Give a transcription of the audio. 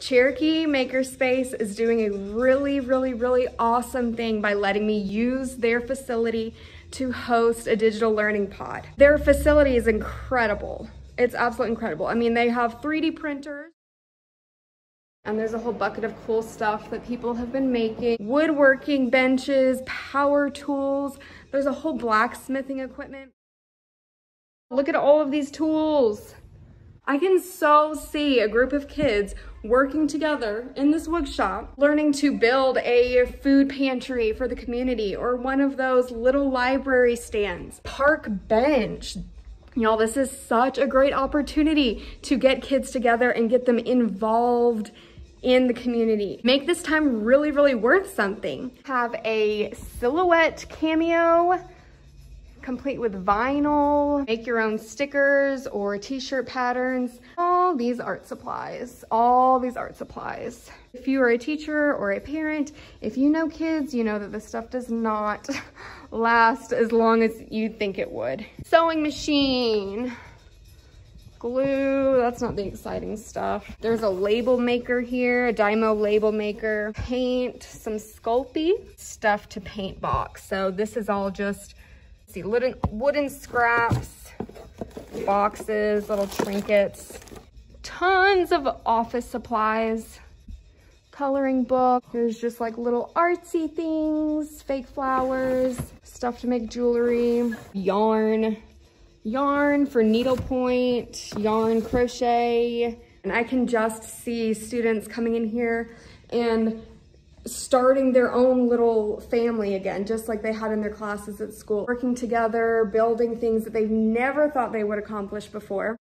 Cherokee Makerspace is doing a really, really, really awesome thing by letting me use their facility to host a digital learning pod. Their facility is incredible. It's absolutely incredible. I mean, they have 3D printers. And there's a whole bucket of cool stuff that people have been making. Woodworking benches, power tools. There's a whole blacksmithing equipment. Look at all of these tools. I can so see a group of kids working together in this workshop, learning to build a food pantry for the community or one of those little library stands, park bench. Y'all, this is such a great opportunity to get kids together and get them involved in the community. Make this time really, really worth something. Have a silhouette cameo complete with vinyl, make your own stickers or t-shirt patterns, all these art supplies, all these art supplies. If you are a teacher or a parent, if you know kids, you know that this stuff does not last as long as you think it would. Sewing machine glue. That's not the exciting stuff. There's a label maker here, a Dymo label maker, paint, some Sculpey, stuff to paint box. So this is all just see, wooden, wooden scraps, boxes, little trinkets, tons of office supplies, coloring book. There's just like little artsy things, fake flowers, stuff to make jewelry, yarn, yarn for needlepoint, yarn crochet. And I can just see students coming in here and starting their own little family again, just like they had in their classes at school, working together, building things that they never thought they would accomplish before.